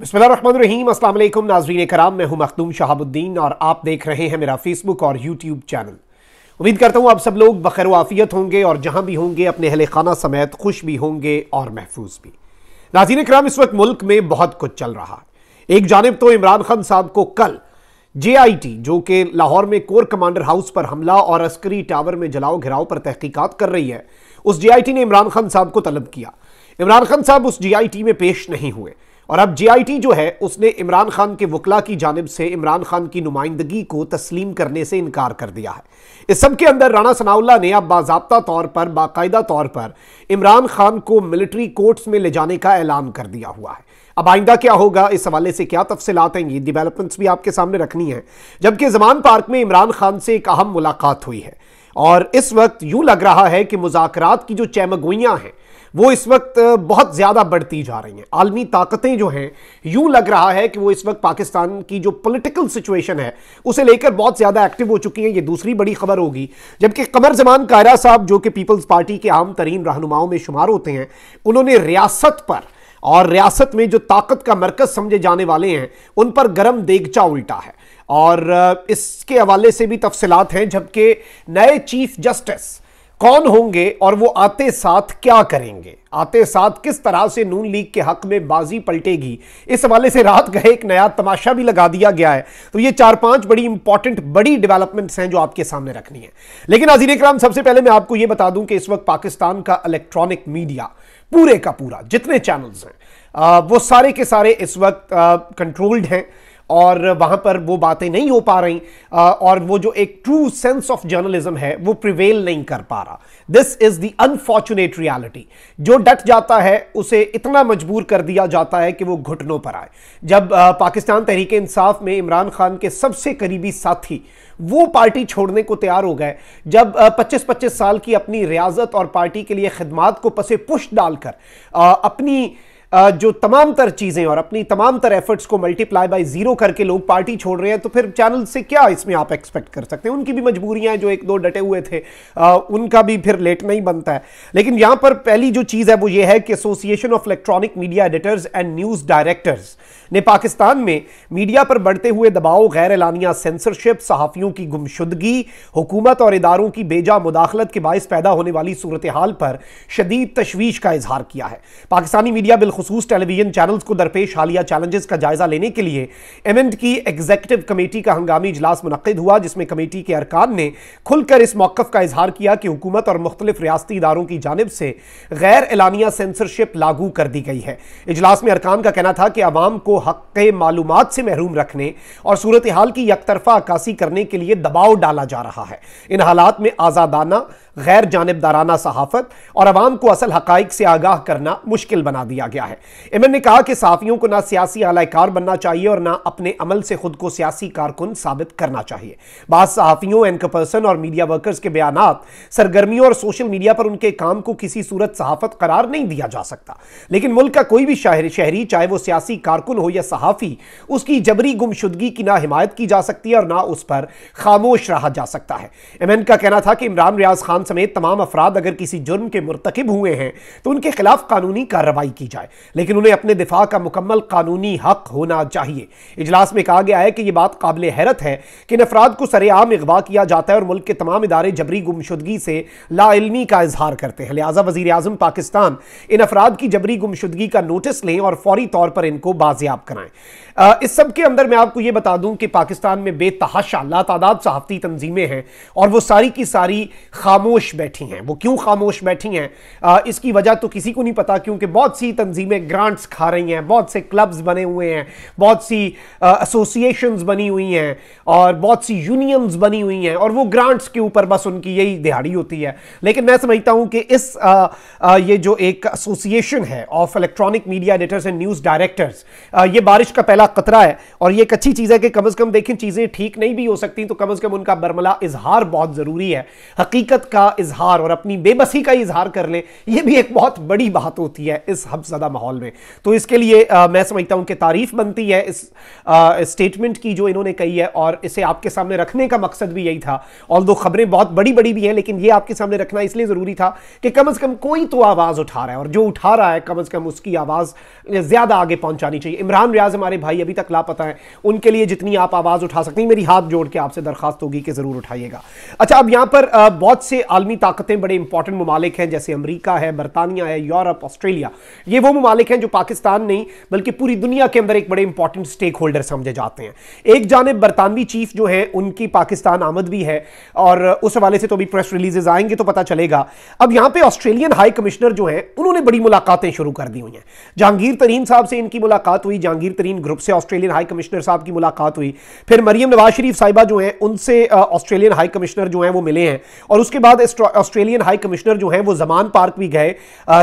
बसमीम अल्लाम नाजरीन कराम मैं हूं मखदूम शहाबुद्दीन और आप देख रहे हैं मेरा फेसबुक और यूट्यूब चैनल उम्मीद करता हूं आप सब लोग बखर वाफ़ियत होंगे और जहां भी होंगे अपने अहल खाना समेत खुश भी होंगे और महफूज भी नाजीन कराम इस वक्त मुल्क में बहुत कुछ चल रहा है एक जानब तो इमरान खान साहब को कल जे आई टी जो कि लाहौर में कोर कमांडर हाउस पर हमला और अस्करी टावर में जलाओ घिराव पर तहकीकत कर रही है उस जे आई टी ने इमरान खान साहब को तलब किया इमरान खान साहब उस जे आई टी में पेश नहीं हुए और अब टी जो है उसने इमरान खान के वकला की जानब से इमरान खान की नुमाइंदगी को तस्लीम करने से इनकार कर दिया है इस सब के अंदर राणा सनाउल्ला ने अब बाबा तौर पर बाकायदा तौर पर इमरान खान को मिलिट्री कोर्ट्स में ले जाने का ऐलान कर दिया हुआ है अब आइंदा क्या होगा इस हवाले से क्या तफसी हैं ये भी आपके सामने रखनी है जबकि जमान पार्क में इमरान खान से एक अहम मुलाकात हुई है और इस वक्त यूं लग रहा है कि मुजाकर की जो चैमगोइयाँ हैं वो इस वक्त बहुत ज़्यादा बढ़ती जा रही हैं आलमी ताकतें जो हैं यूं लग रहा है कि वो इस वक्त पाकिस्तान की जो पॉलिटिकल सिचुएशन है उसे लेकर बहुत ज़्यादा एक्टिव हो चुकी हैं ये दूसरी बड़ी खबर होगी जबकि कमर जमान कायरा साहब जो कि पीपल्स पार्टी के आम तरीन रहनुमाओं में शुमार होते हैं उन्होंने रियासत पर और रियासत में जो ताकत का मरकज समझे जाने वाले हैं उन पर गर्म देगचा उल्टा है और इसके हवाले से भी तफसलत हैं जबकि नए चीफ जस्टिस कौन होंगे और वो आते साथ क्या करेंगे आते साथ किस तरह से नून लीग के हक में बाजी पलटेगी इस हवाले से रात गए एक नया तमाशा भी लगा दिया गया है तो ये चार पांच बड़ी इंपॉर्टेंट बड़ी डेवलपमेंट्स हैं जो आपके सामने रखनी है लेकिन अजीर कराम सबसे पहले मैं आपको ये बता दूं कि इस वक्त पाकिस्तान का इलेक्ट्रॉनिक मीडिया पूरे का पूरा जितने चैनल्स हैं वो सारे के सारे इस वक्त कंट्रोल्ड हैं और वहाँ पर वो बातें नहीं हो पा रही और वो जो एक ट्रू सेंस ऑफ जर्नलिज्म है वो प्रिवेल नहीं कर पा रहा this is the unfortunate reality जो डट जाता है उसे इतना मजबूर कर दिया जाता है कि वो घुटनों पर आए जब पाकिस्तान तहरीक इंसाफ में इमरान खान के सबसे करीबी साथी वो पार्टी छोड़ने को तैयार हो गए जब 25-25 साल की अपनी रियाजत और पार्टी के लिए खदमात को पसे पुष्ट डालकर अपनी जो तमाम तर चीज़ें और अपनी तमाम तर एफर्ट्स को मल्टीप्लाई बाय ज़ीरो करके लोग पार्टी छोड़ रहे हैं तो फिर चैनल से क्या इसमें आप एक्सपेक्ट कर सकते हैं उनकी भी मजबूरियां जो एक दो डटे हुए थे आ, उनका भी फिर लेट नहीं बनता है लेकिन यहां पर पहली जो चीज़ है वो ये है कि association of electronic media editors and news directors ने पाकिस्तान में मीडिया पर बढ़ते हुए दबाव गैर एलानिया सेंसरशिप सहाफ़ियों की गुमशुदगी हुकूमत और इदारों की बेजा मुदाखलत के बायस पैदा होने वाली सूरत हाल पर शदीद तशवीश का इजहार किया है पाकिस्तानी मीडिया बिल्कुल खसूस टेलीविजन चैनल्स को दरपेश हालिया चैलेंजेस का जायजा लेने के लिए एम की एग्जेक्टिव कमेटी का हंगामी इजलास मुनद हुआ जिसमें कमेटी के अरकान ने खुलकर इस मौकफ का इजहार किया कि हुकूमत और मुख्तलिफ रियाती इदारों की जानब से गैर एलानिया सेंसरशिप लागू कर दी गई है इजलास में अरकान का कहना था कि आवाम को हक मालूम से महरूम रखने और सूरत हाल की यकतरफा अक्सी करने के लिए दबाव डाला जा रहा है इन हालात में आज़ादाना गैर जानबदाराना सहाफत और आवाम को असल हकाइक से आगाह करना मुश्किल बना दिया गया है इमन ने कहा कि सहाफियों को ना सियासी अलाकार बनना चाहिए और ना अपने अमल से खुद को सियासी कारकुन साबित करना चाहिए बाद सहाफ़ियों पर्सन और मीडिया वर्कर्स के बयान सरगर्मियों और सोशल मीडिया पर उनके काम को किसी सूरत सहाफत करार नहीं दिया जा सकता लेकिन मुल्क का कोई भी शहर शहरी चाहे वो सियासी कारकुन हो या सहाफ़ी उसकी जबरी गुमशुदगी की ना हिमायत की जा सकती है और ना उस पर खामोश रहा जा सकता है एम का कहना था कि इमरान रियाज खान समेत तमाम अफराद अगर किसी जुर्म के मरतकब हुए हैं तो उनके खिलाफ कानूनी कार्रवाई की जाए लेकिन उन्हें अपने दिफा का मुकम्मल कानूनी हक होना चाहिए इजलास में कहा गया है कि यह बात काबिल हैरत है कि इन अफराद को सरेआम अगवा किया जाता है और मुल्क के तमाम इदारे जबरी गुमशुदगी से लाइलमी का इजहार करते हैं लिहाजा वजी अजम पाकिस्तान इन अफराद की जबरी गुमशुदगी का नोटिस लें और फौरी तौर पर इनको बाजियाब कराएं इस सब के अंदर मैं आपको यह बता दूं कि पाकिस्तान में बेतहाशा ला तादाद सहाफ़ती तंजीमें हैं और वो सारी की सारी खामोश खामोश बैठी हैं वो क्यों खामोश बैठी हैं इसकी वजह तो किसी को नहीं पता क्योंकि बहुत सी तंजीमें ग्रांट्स खा रही हैं बहुत से क्लब्स बने हुए हैं बहुत सी एसोसिएशंस बनी हुई हैं और बहुत सी यूनियंस बनी हुई हैं और वो ग्रांट्स के ऊपर बस उनकी यही दिहाड़ी होती है लेकिन मैं समझता हूँ कि इस आ, आ, ये जो एक एसोसिएशन है of electronic media editors and news directors ये बारिश का पहला खतरा है और ये एक अच्छी चीज़ है कि कम अज़ कम देखें चीज़ें ठीक नहीं भी हो सकती तो कम अज़ कम उनका बरमला इजहार बहुत ज़रूरी है हकीकत का का इजहार और अपनी बेबसी का इजहार कर ले ये भी एक बहुत बड़ी बात होती है इस हबसदा माहौल में तो इसके लिए आ, मैं समझता हूं कि तारीफ बनती है इस स्टेटमेंट की जो इन्होंने कही है और इसे आपके सामने रखने का मकसद भी यही था ऑल दो खबरें बहुत बड़ी बड़ी भी हैं लेकिन ये आपके सामने रखना इसलिए ज़रूरी था कि कम अज़ कम कोई तो आवाज़ उठा रहा है और जो उठा रहा है कम अज़ कम उसकी आवाज़ ज़्यादा आगे पहुंचानी चाहिए इमरान रियाज हमारे भाई अभी तक लापता है उनके लिए जितनी आप आवाज़ उठा सकती हैं मेरी हाथ जोड़ के आपसे दरखास्त होगी कि ज़रूर उठाइएगा अच्छा अब यहाँ पर बहुत से आलमी ताकतें बड़े इंपॉर्टेंट ममालिक हैं जैसे अमरीका है बरतानिया है यूरोप ऑस्ट्रेलिया ये वो ममालिक हैं जो पाकिस्तान नहीं बल्कि पूरी दुनिया के अंदर एक बड़े इंपॉर्टेंट स्टेक होल्डर समझे जाते हैं एक जानब बरतानवी चीफ जो है उनकी पाकिस्तान आमद भी है और उस हवाले से तो अभी प्रेस रिलीजेज आएंगे तो पता चलेगा अब यहाँ पे ऑस्ट्रेलियन हाई कमिश्नर जो है उन्होंने बड़ी मुलाकातें शुरू कर दी हुई हैं जहांगीर तरीन साहब से इनकी मुलाकात हुई जहांगीर तरीन ग्रुप से ऑस्ट्रेलियन हाई कमिश्नर साहब की मुलाकात हुई फिर मरियम नवाज शरीफ साहिबा जो है उनसे ऑस्ट्रेलियन हाई कमिश्नर जो है वो मिले हैं और उसके बाद ऑस्ट्रेलियन हाई कमिश्नर जो हैं वो जमान पार्क भी गए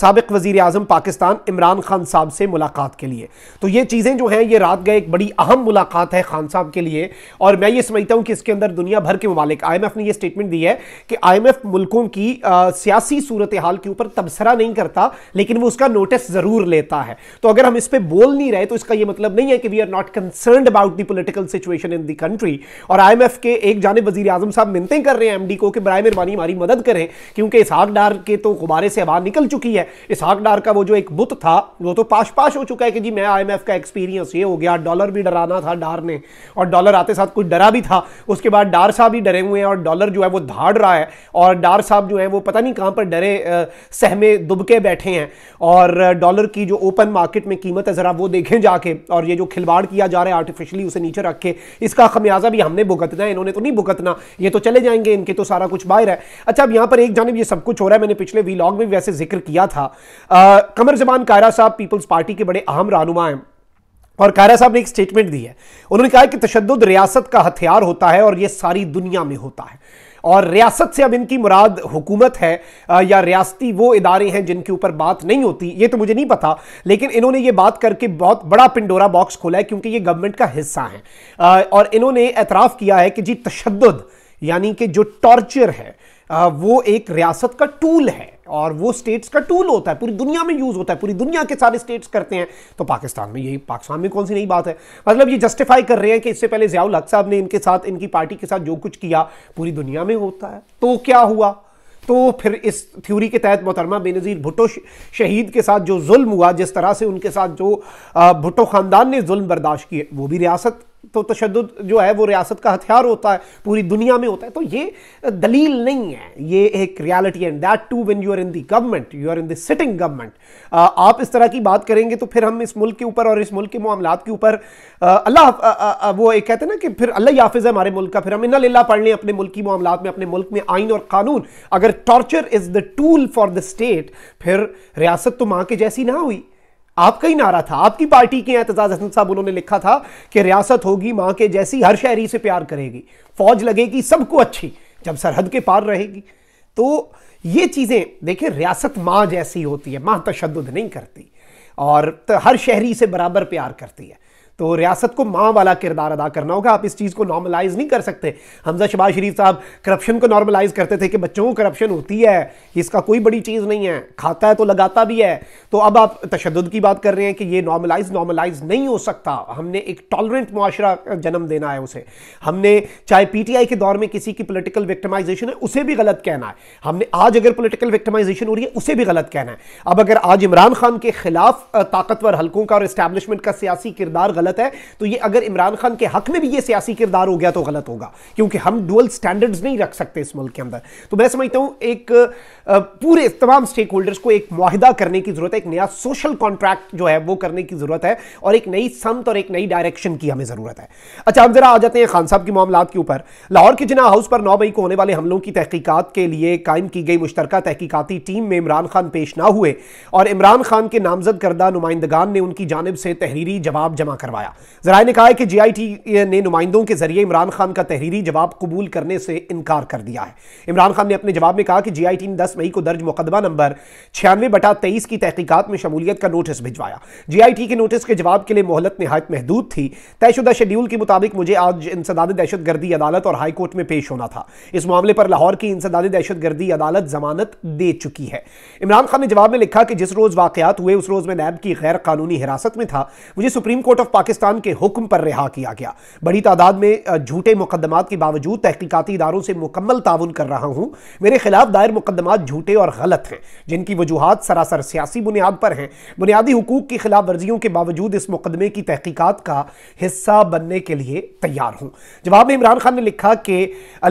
सबक वजीर अजम पाकिस्तान इमरान खान साहब से मुलाकात के लिए तो ये चीज़ें जो हैं ये रात गए एक बड़ी अहम मुलाकात है खान साहब के लिए और मैं ये समझता हूँ कि इसके अंदर दुनिया भर के ममालिक आई एम एफ ने यह स्टेटमेंट दी है कि आई एम एफ मुल्कों की सियासी सूरत हाल के ऊपर तबसरा नहीं करता लेकिन वो उसका नोटिस ज़रूर लेता है तो अगर हम इस पर बोल नहीं रहे तो इसका यह मतलब नहीं है कि we are not concern about the political situation in the country और आई एम एफ के एक जानब वजी अजम साहब मिनते कर रहे हैं एम डी को कि बरए मेहरबानी हमारी हमारी मदद करें क्योंकि इसहाक डार के तो गुब्बारे से आवाज़ निकल चुकी है इसहाक डार का वो जो एक बुत था वो तो पाश पाश हो चुका है कि जी मैं आई का एक्सपीरियंस ये हो गया डॉलर भी डराना था डार ने और डॉलर आते साथ कुछ डरा भी था उसके बाद डार साहब भी डरे हुए हैं और डॉलर जो है वो धाड़ रहा है और डार साहब जो है वो पता नहीं कहाँ पर डरे सहमे दुबके बैठे हैं और डॉलर की जो ओपन मार्केट में कीमत है ज़रा वो देखें जाके और ये जो खिलवाड़ किया जा रहा है आर्टिफिशली उसे नीचे रख के इसका खमियाजा भी हमने भुगतना है इन्होंने तो नहीं भुगतना ये तो चले जाएंगे इनके तो सारा कुछ बाहर है अच्छा अब यहाँ पर एक जानब ये सब कुछ हो रहा है मैंने पिछले वीलॉग में वैसे जिक्र किया था आ, कमर जमान कायरा साहब पीपल्स पार्टी के बड़े अहम रहनुमा हैं और कायरा साहब ने एक स्टेटमेंट दी है उन्होंने कहा कि तशद रियासत का हथियार होता है और ये सारी दुनिया में होता है और रियासत से अब इनकी मुराद हुकूमत है या रियासती वो इदारे हैं जिनके ऊपर बात नहीं होती ये तो मुझे नहीं पता लेकिन इन्होंने ये बात करके बहुत बड़ा पिंडोरा बॉक्स खोला है क्योंकि ये गवर्नमेंट का हिस्सा है और इन्होंने एतराफ़ किया है कि जी तशद यानी कि जो टॉर्चर है वो एक रियासत का टूल है और वो स्टेट्स का टूल होता है पूरी दुनिया में यूज़ होता है पूरी दुनिया के सारे स्टेट्स करते हैं तो पाकिस्तान में यही पाकिस्तान में कौन सी नई बात है मतलब ये जस्टिफाई कर रहे हैं कि इससे पहले जयाउल हक साहब ने इनके साथ इनकी पार्टी के साथ जो कुछ किया पूरी दुनिया में होता है तो क्या हुआ तो फिर इस थ्योरी के तहत मोहतरमा बेनज़ीर भुटो शहीद के साथ जो जुल्म हुआ जिस तरह से उनके साथ जो भुटो ख़ानदान ने जुल्म बर्दाश्त किए वो भी रियासत तो तशद जो है वो रियासत का हथियार होता है पूरी दुनिया में होता है तो ये दलील नहीं है ये एक reality and that too when you are in the government you are in the sitting government आप इस तरह की बात करेंगे तो फिर हम इस मुल्क के ऊपर और इस मुल्क के मामला के ऊपर uh, अल्लाह uh, uh, वो एक कहते हैं ना कि फिर अल्लाह हाफिज़ है हमारे मुल्क का फिर हम ला पढ़ लें अपने मुल्क मामला में अपने मुल्क में आइन और कानून अगर torture is the tool for the state फिर रियासत तो माँ के जैसी ना हुई आपका ही नारा था आपकी पार्टी के एहतजाज हसन साहब उन्होंने लिखा था कि रियासत होगी मां के जैसी हर शहरी से प्यार करेगी फौज लगेगी सबको अच्छी जब सरहद के पार रहेगी तो ये चीज़ें देखिए रियासत मां जैसी होती है मां तशद नहीं करती और हर शहरी से बराबर प्यार करती है तो रियासत को माँ वाला किरदार अदा करना होगा आप इस चीज़ को नॉर्मलाइज नहीं कर सकते हमजा शबाज शरीफ साहब करप्शन को नॉर्मलाइज करते थे कि बच्चों को करप्शन होती है इसका कोई बड़ी चीज़ नहीं है खाता है तो लगाता भी है तो अब आप तशद की बात कर रहे हैं कि ये नॉर्मलाइज नॉर्मलाइज नहीं हो सकता हमने एक टॉलरेंट मुआरा जन्म देना है उसे हमने चाहे पीटीआई के दौर में किसी की पोलिटिकल विक्टमाइजेशन है उसे भी गलत कहना है हमने आज अगर पोलिटिकल विक्टमाइजेशन हो रही है उसे भी गलत कहना है अब अगर आज इमरान खान के खिलाफ ताकतवर हल्कों का और इस्टेब्लिशमेंट का सियासी किरदार गलत गलत है तो ये अगर इमरान खान के हक में भी ये सियासी किरदार हो गया तो गलत होगा क्योंकि हम डुअल स्टैंडर्ड्स नहीं रख सकते इस मुल्क के अंदर तो मैं समझता हूं एक पूरे तमाम स्टेक होल्डर्स को एक माहिदा करने की जरूरत है एक नया सोशल कॉन्ट्रैक्ट जो है वो करने की जरूरत है और एक नई समत और एक नई डायरेक्शन की हमें जरूरत है अच्छा हम जरा आ जाते हैं खान साहब के मामला के ऊपर लाहौर के जिना हाउस पर नौ मई को होने वाले हमलों की तहकीकत के लिए कायम की गई मुश्तर तहकीकती टीम में इमरान खान पेश ना हुए और इमरान खान के नामजद करदा नुमाइंदगान ने उनकी जानब से तहरीरी जवाब जमा करवाया फरमाया जराए ने कहा है कि टी ने नुमाइंदों के जरिए इमरान खान का तहरीरी जवाब कबूल करने से इनकार कर दिया है इमरान खान ने अपने जवाब में कहा कि जी आई टी ने दस मई को दर्ज मुकदमा नंबर छियानवे बटा तेईस की तहकीकत में शमूलियत का नोटिस भिजवाया जी आई टी के नोटिस के जवाब के लिए मोहलत नहायत महदूद थी तयशुदा शेड्यूल के मुताबिक मुझे आज इंसदाद दहशत गर्दी अदालत और हाईकोर्ट में पेश होना था इस मामले पर लाहौर की इंसदाद दहशत गर्दी अदालत जमानत दे चुकी है इमरान खान ने जवाब में लिखा कि जिस रोज वाकत हुए उस रोज में नैब की गैर कानूनी हिरासत में था मुझे सुप्रीम कोर्ट ऑफ पाकिस्तान के हुक्म पर रिहा किया गया बड़ी तादाद में झूठे मुकदमात के बावजूद तहकीकती इदारों से मुकम्मल ताउन कर रहा हूँ मेरे खिलाफ दायर मुकदमात झूठे और गलत हैं जिनकी वजूहत सरासर सियासी बुनियाद पर हैं बुनियादी हकूक की खिलाफ वर्जियों के बावजूद इस मुकदमे की तहकीकत का हिस्सा बनने के लिए तैयार हूँ जवाब में इमरान खान ने लिखा कि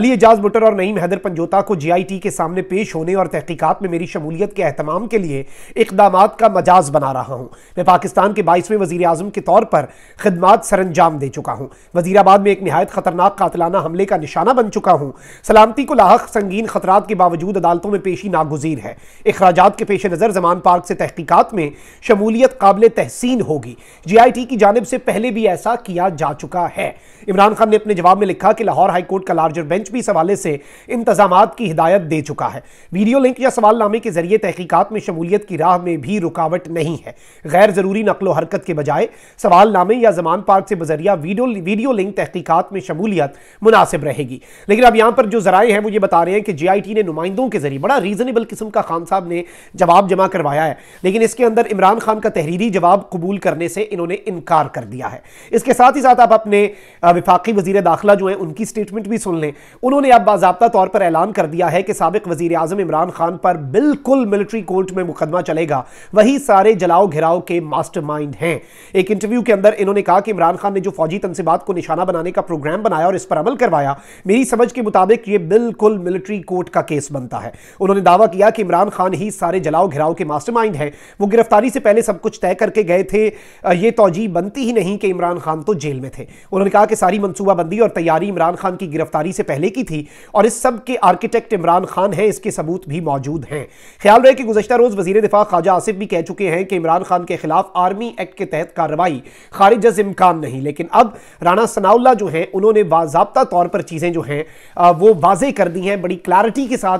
अली एजाज बुटर और नईम हैदर पंजोता को जी आई टी के सामने पेश होने और तहकीकत में मेरी शमूलियत के अहतमाम के लिए इकदाम का मजाज बना रहा हूँ मैं पाकिस्तान के बाईसवें वजी अजम के तौर पर खदमात सर अंजाम दे चुका हूँ वजीराबाद में एक नहायत खतरनाक कातलाना हमले का निशाना बन चुका हूँ सलामती को लाक संगीन खतरा के बावजूद अदालतों में पेशी नागुजीर है अखराज के पेश नज़र जमान पार्क से तहकीकत में शमूलियत काबिल तहसीन होगी जी आई टी की जानब से पहले भी ऐसा किया जा चुका है इमरान खान ने अपने जवाब में लिखा कि लाहौर हाईकोर्ट का लार्जर बेंच भी इस हवाले से इंतजाम की हिदायत दे चुका है वीडियो लिंक या सवालनामे के जरिए तहकीकत में शमूलियत की राह में भी रुकावट नहीं है गैर ज़रूरी नकलो हरकत के बजाय सवालनामे इनामे या जमान पार्क से बजरिया वीडियो वीडियो लिंक तहकीकत में शमूलियत मुनासिब रहेगी लेकिन अब यहाँ पर जो जराए हैं वो ये बता रहे हैं कि जे आई टी ने नुमाइंदों के जरिए बड़ा रीजनेबल किस्म का खान साहब ने जवाब जमा करवाया है लेकिन इसके अंदर इमरान खान का तहरीरी जवाब कबूल करने से इन्होंने इनकार कर दिया है इसके साथ ही साथ आप अपने विफाकी वजीर दाखिला जो है उनकी स्टेटमेंट भी सुन लें उन्होंने अब बाबा तौर पर ऐलान कर दिया है कि सबक वजीर अजम इमरान खान पर बिल्कुल मिलिट्री कोर्ट में मुकदमा चलेगा वही सारे जलाओ घिराव के मास्टर हैं एक इंटरव्यू के अंदर इन्होंने कहा कि इमरान खान ने जो फौजी तनसीबात को निशाना बनाने का प्रोग्राम बनाया और इस पर अमल करवाया मेरी समझ के मुताबिक ये बिल्कुल मिलिट्री कोर्ट का केस बनता है उन्होंने दावा किया कि इमरान खान ही सारे जलाओ घिराव के मास्टरमाइंड हैं वो गिरफ्तारी से पहले सब कुछ तय करके गए थे ये तोजी बनती ही नहीं कि इमरान खान तो जेल में थे उन्होंने कहा कि सारी मनसूबाबंदी और तैयारी इमरान खान की गिरफ्तारी से पहले की थी और इस सब के आर्किटेक्ट इमरान खान हैं इसके सबूत भी मौजूद हैं ख्याल रहे कि गुजशत रोज वजी दिफा ख्वाजा आसिफ भी कह चुके हैं कि इमरान खान के खिलाफ आर्मी एक्ट के तहत कार्रवाई खारिज खारिज इमकान नहीं लेकिन अब राणा सनाउल्ला जो हैं उन्होंने बाबा तौर पर चीज़ें जो हैं वो वाजे कर दी हैं बड़ी क्लैरिटी के साथ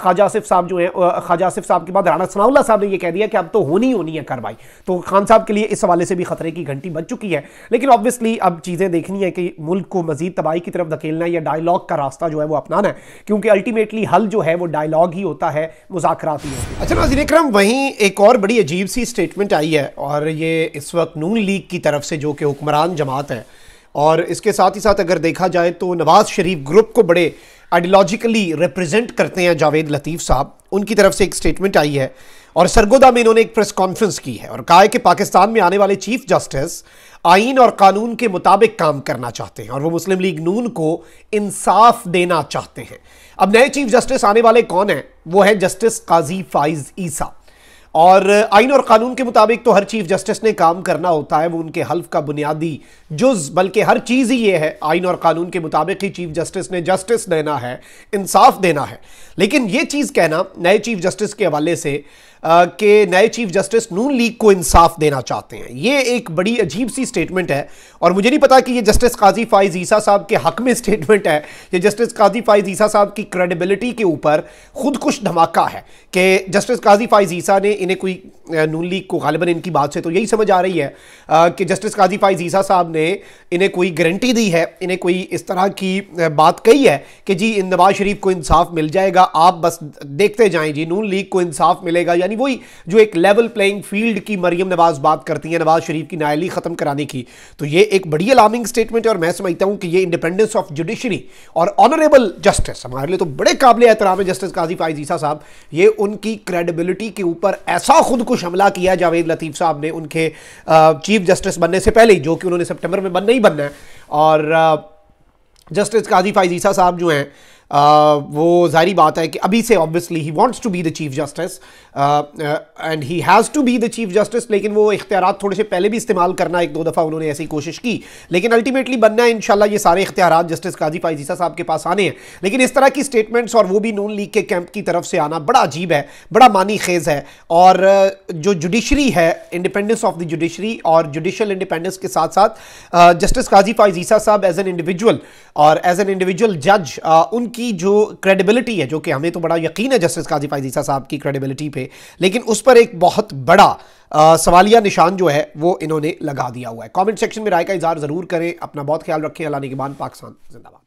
ख्वाजा आसिफ साहब जो हैं ख्वाजा आसिफ साहब के बाद राणा सनाउल्ला साहब ने यह कह दिया कि अब तो होनी होनी है कार्रवाई तो खान साहब के लिए इस हवाले से भी खतरे की घंटी बच चुकी है लेकिन ऑब्वियसली अब चीज़ें देखनी है कि मुल्क को मजीद तबाही की तरफ धकेलना है या डायलॉग का रास्ता जो है वो अपनाना है क्योंकि अल्टीमेटली हल जो है वो डायलॉग ही होता है मुजाकरात ही होती है अच्छा नाजिन वहीं एक और बड़ी अजीब सी स्टेटमेंट आई है और ये इस वक्त नून लीग की तरफ तरफ से जो कि हुक्मरान जमात है और इसके साथ ही साथ अगर देखा जाए तो नवाज़ शरीफ ग्रुप को बड़े आइडियोलॉजिकली रिप्रेजेंट करते हैं जावेद लतीफ़ साहब उनकी तरफ से एक स्टेटमेंट आई है और सरगोदा में इन्होंने एक प्रेस कॉन्फ्रेंस की है और कहा है कि पाकिस्तान में आने वाले चीफ जस्टिस आइन और कानून के मुताबिक काम करना चाहते हैं और वो मुस्लिम लीग नून को इंसाफ देना चाहते हैं अब नए चीफ जस्टिस आने वाले कौन हैं वो है जस्टिस काजी फाइज ईसा और आइन और कानून के मुताबिक तो हर चीफ जस्टिस ने काम करना होता है वो उनके हल्फ का बुनियादी जुज बल्कि हर चीज़ ही ये है आइन और कानून के मुताबिक ही चीफ जस्टिस ने जस्टिस देना है इंसाफ देना है लेकिन ये चीज़ कहना नए चीफ जस्टिस के हवाले से के नए चीफ जस्टिस नून लीग को इंसाफ देना चाहते हैं ये एक बड़ी अजीब सी स्टेटमेंट है और मुझे नहीं पता कि ये जस्टिस काजी फाइज ईसा साहब के हक में स्टेटमेंट है ये जस्टिस काजी फाइज ईसा साहब की क्रेडिबिलिटी के ऊपर खुद कुछ धमाका है कि जस्टिस काजी फाइज ईसा ने इन्हें कोई नून लीग को गालिबा इनकी बात से तो यही समझ आ रही है कि जस्टिस काजी फाइज ईसा साहब ने इन्हें कोई गारंटी दी है इन्हें कोई इस तरह की बात कही है कि जी नवाज शरीफ को इंसाफ मिल जाएगा आप बस देखते जाएं जी नून लीग को इंसाफ मिलेगा या यानी वही जो एक लेवल प्लेइंग फील्ड की मरियम नवाज बात करती हैं नवाज शरीफ की नायली ख़त्म कराने की तो ये एक बड़ी अलार्मिंग स्टेटमेंट है और मैं समझता हूँ कि ये इंडिपेंडेंस ऑफ जुडिशरी और ऑनरेबल जस्टिस हमारे लिए तो बड़े काबिल एहतराम है जस्टिस काजी फाइजीसा साहब ये उनकी क्रेडिबिलिटी के ऊपर ऐसा खुद कुछ हमला किया जावेद लतीफ़ साहब ने उनके चीफ जस्टिस बनने से पहले जो कि उन्होंने सितंबर में बनना ही बनना है और जस्टिस काजी फाइजीसा साहब जो हैं वो जारी बात है कि अभी से ऑब्वियसली ही wants to be the chief justice and he has to be the chief justice लेकिन वो इख्तियार थोड़े से पहले भी इस्तेमाल करना एक दो दफ़ा उन्होंने ऐसी कोशिश की लेकिन अल्टीमेटली बनना है इन ये सारे इख्तियार जस्टिस काजी फाइजीसा साहब के पास आने हैं लेकिन इस तरह की स्टेटमेंट्स और वो भी नून लीग के कैंप की तरफ से आना बड़ा अजीब है बड़ा मानी खेज है और जो जुडिशरी है इंडिपेंडेंस ऑफ द जुडिशरी और जुडिशल इंडिपेंडेंस के साथ साथ जस्टिस काजी फाइजीसा साहब एज एन इंडिविजुअल और एज एन इंडिविजुअल जज उनकी उनकी जो क्रेडिबिलिटी है जो कि हमें तो बड़ा यकीन है जस्टिस काजी फाइजी साहब की क्रेडिबिलिटी पे लेकिन उस पर एक बहुत बड़ा आ, सवालिया निशान जो है वो इन्होंने लगा दिया हुआ है कमेंट सेक्शन में राय का इजहार ज़रूर करें अपना बहुत ख्याल रखें अला निगमान पाकिस्तान जिंदाबाद